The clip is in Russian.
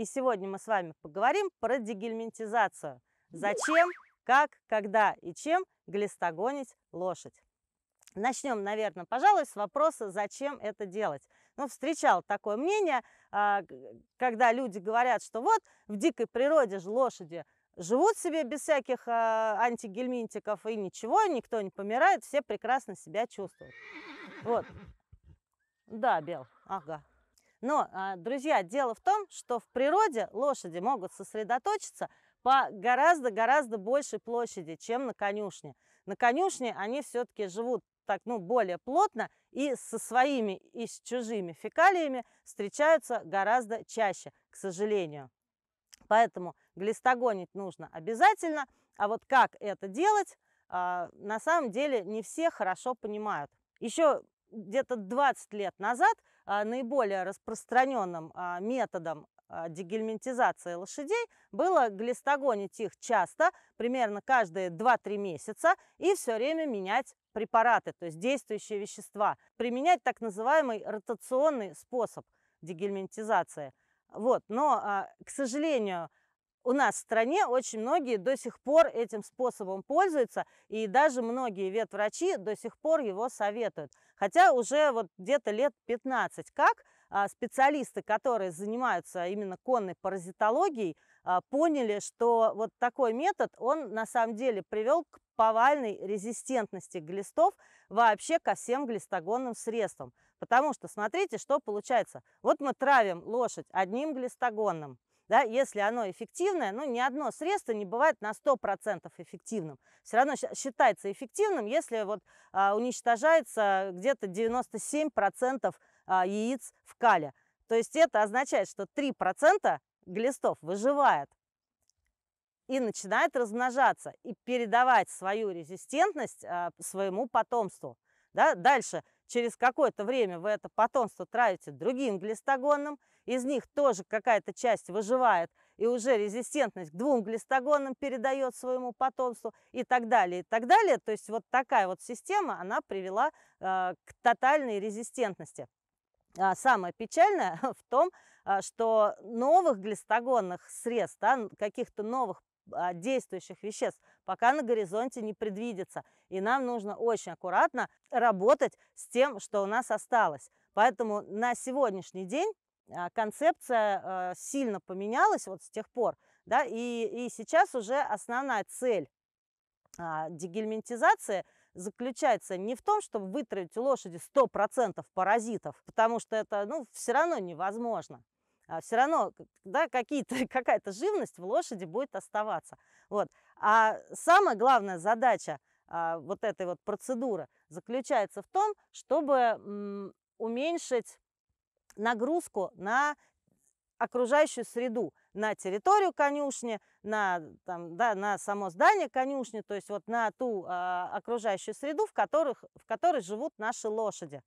И сегодня мы с вами поговорим про дегельминтизацию. Зачем, как, когда и чем глистогонить лошадь. Начнем, наверное, пожалуй, с вопроса, зачем это делать. Ну, встречал такое мнение, а, когда люди говорят, что вот в дикой природе же лошади живут себе без всяких а, антигельминтиков и ничего, никто не помирает, все прекрасно себя чувствуют. Вот. Да, Бел, ага. Но, а, друзья, дело в том, что в природе лошади могут сосредоточиться по гораздо-гораздо большей площади, чем на конюшне. На конюшне они все-таки живут так, ну, более плотно и со своими и с чужими фекалиями встречаются гораздо чаще, к сожалению. Поэтому глистогонить нужно обязательно, а вот как это делать, а, на самом деле не все хорошо понимают. Еще где-то 20 лет назад а, наиболее распространенным а, методом а, дегельминтизации лошадей было глистогонить их часто, примерно каждые 2-3 месяца, и все время менять препараты, то есть действующие вещества, применять так называемый ротационный способ дегельминтизации. Вот. Но, к сожалению, у нас в стране очень многие до сих пор этим способом пользуются, и даже многие ветврачи до сих пор его советуют. Хотя уже вот где-то лет 15 как а, специалисты, которые занимаются именно конной паразитологией, а, поняли, что вот такой метод, он на самом деле привел к повальной резистентности глистов вообще ко всем глистогонным средствам. Потому что смотрите, что получается. Вот мы травим лошадь одним глистогонным, да, если оно эффективное, ну, ни одно средство не бывает на 100% эффективным. Все равно считается эффективным, если вот а, уничтожается где-то 97% а, яиц в кале. То есть это означает, что 3% глистов выживает и начинает размножаться и передавать свою резистентность а, своему потомству. Да? Дальше Через какое-то время вы это потомство травите другим глистогонным, из них тоже какая-то часть выживает, и уже резистентность к двум глистогонам передает своему потомству и так далее, и так далее. То есть вот такая вот система, она привела э, к тотальной резистентности. А самое печальное в том, а, что новых глистогонных средств, да, каких-то новых а, действующих веществ, пока на горизонте не предвидится. И нам нужно очень аккуратно работать с тем, что у нас осталось. Поэтому на сегодняшний день а, концепция а, сильно поменялась вот с тех пор. Да, и, и сейчас уже основная цель дегельминтизации – заключается не в том, чтобы вытравить у лошади 100% паразитов, потому что это ну, все равно невозможно. А, все равно да, какая-то живность в лошади будет оставаться. Вот. А самая главная задача а, вот этой вот процедуры заключается в том, чтобы уменьшить нагрузку на окружающую среду, на территорию конюшни, на, там, да, на само здание конюшни, то есть вот на ту э, окружающую среду, в, которых, в которой живут наши лошади.